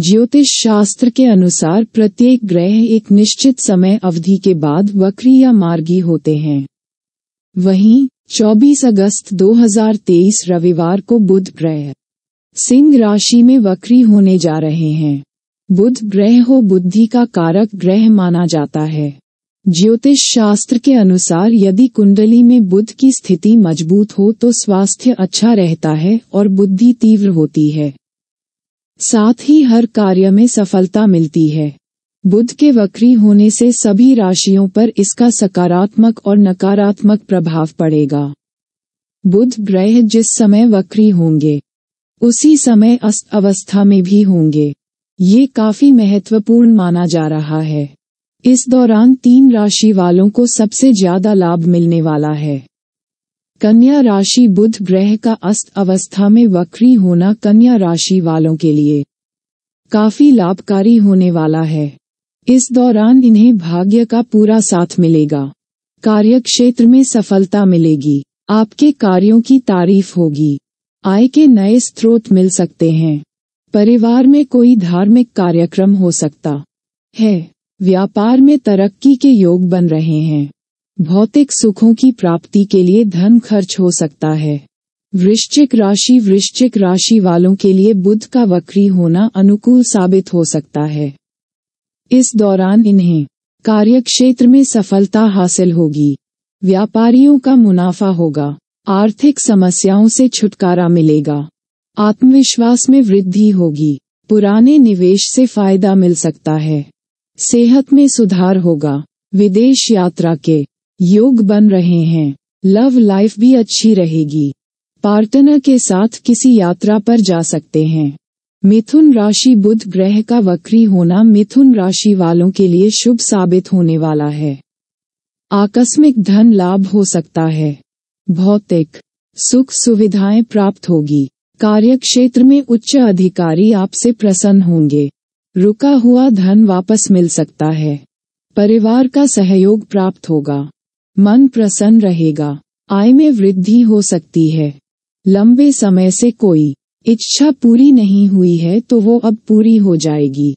ज्योतिष शास्त्र के अनुसार प्रत्येक ग्रह एक निश्चित समय अवधि के बाद वक्री या मार्गी होते हैं वहीं 24 अगस्त 2023 रविवार को बुध ग्रह सिंह राशि में वक्री होने जा रहे हैं बुध ग्रह हो बुद्धि का कारक ग्रह माना जाता है ज्योतिष शास्त्र के अनुसार यदि कुंडली में बुध की स्थिति मजबूत हो तो स्वास्थ्य अच्छा रहता है और बुद्धि तीव्र होती है साथ ही हर कार्य में सफलता मिलती है बुध के वक्री होने से सभी राशियों पर इसका सकारात्मक और नकारात्मक प्रभाव पड़ेगा बुध ग्रह जिस समय वक्री होंगे उसी समय अस्त अवस्था में भी होंगे ये काफी महत्वपूर्ण माना जा रहा है इस दौरान तीन राशि वालों को सबसे ज्यादा लाभ मिलने वाला है कन्या राशि बुध ग्रह का अस्त अवस्था में वक्री होना कन्या राशि वालों के लिए काफी लाभकारी होने वाला है इस दौरान इन्हें भाग्य का पूरा साथ मिलेगा कार्य क्षेत्र में सफलता मिलेगी आपके कार्यों की तारीफ होगी आय के नए स्रोत मिल सकते हैं परिवार में कोई धार्मिक कार्यक्रम हो सकता है व्यापार में तरक्की के योग बन रहे हैं भौतिक सुखों की प्राप्ति के लिए धन खर्च हो सकता है वृश्चिक राशि वृश्चिक राशि वालों के लिए बुध का वक्री होना अनुकूल साबित हो सकता है इस दौरान इन्हें कार्यक्षेत्र में सफलता हासिल होगी व्यापारियों का मुनाफा होगा आर्थिक समस्याओं से छुटकारा मिलेगा आत्मविश्वास में वृद्धि होगी पुराने निवेश से फायदा मिल सकता है सेहत में सुधार होगा विदेश यात्रा के योग बन रहे हैं लव लाइफ भी अच्छी रहेगी पार्टनर के साथ किसी यात्रा पर जा सकते हैं मिथुन राशि बुध ग्रह का वक्री होना मिथुन राशि वालों के लिए शुभ साबित होने वाला है आकस्मिक धन लाभ हो सकता है भौतिक सुख सुविधाएं प्राप्त होगी कार्यक्षेत्र में उच्च अधिकारी आपसे प्रसन्न होंगे रुका हुआ धन वापस मिल सकता है परिवार का सहयोग प्राप्त होगा मन प्रसन्न रहेगा आय में वृद्धि हो सकती है लंबे समय से कोई इच्छा पूरी नहीं हुई है तो वो अब पूरी हो जाएगी